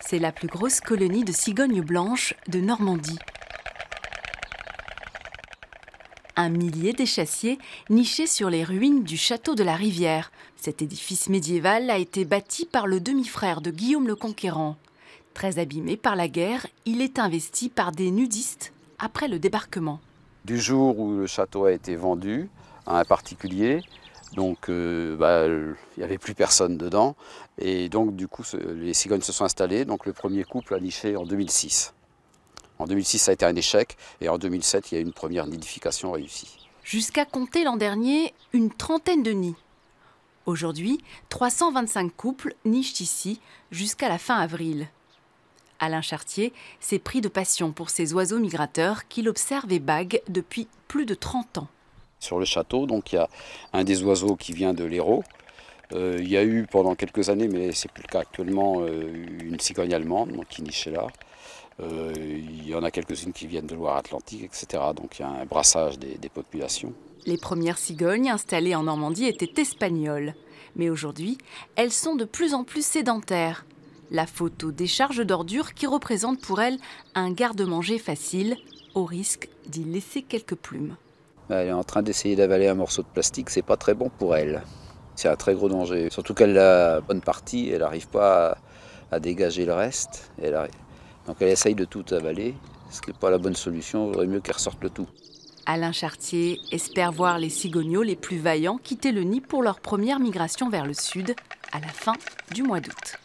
C'est la plus grosse colonie de cigognes blanches de Normandie. Un millier d'échassiers nichés sur les ruines du château de la Rivière. Cet édifice médiéval a été bâti par le demi-frère de Guillaume le Conquérant. Très abîmé par la guerre, il est investi par des nudistes après le débarquement. Du jour où le château a été vendu à un particulier, donc euh, bah, il n'y avait plus personne dedans. Et donc du coup, les cigognes se sont installées. Donc le premier couple a niché en 2006. En 2006, ça a été un échec. Et en 2007, il y a eu une première nidification réussie. Jusqu'à compter l'an dernier une trentaine de nids. Aujourd'hui, 325 couples nichent ici jusqu'à la fin avril. Alain Chartier s'est pris de passion pour ces oiseaux migrateurs qu'il observe et bague depuis plus de 30 ans sur le château. Donc il y a un des oiseaux qui vient de l'Hérault. Euh, il y a eu pendant quelques années, mais c'est plus le cas actuellement, euh, une cigogne allemande, qui nichait là. il y en a quelques-unes qui viennent de Loire-Atlantique, etc. Donc il y a un brassage des, populations. Les premières cigognes installées en Normandie étaient espagnoles. Mais aujourd'hui, elles sont de plus en plus sédentaires. La photo des charges d'ordures qui représente pour elles un garde-manger facile, au risque d'y laisser quelques plumes. Elle est en train d'essayer d'avaler un morceau de plastique, c'est pas très bon pour elle. C'est un très gros danger. Surtout qu'elle a bonne partie, elle n'arrive pas à, dégager le reste. Donc elle essaye de tout avaler, ce qui n'est pas la bonne solution, il vaudrait mieux qu'elle ressorte le tout. Alain Chartier espère voir les cigognos les plus vaillants quitter le nid pour leur première migration vers le sud à la fin du mois d'août.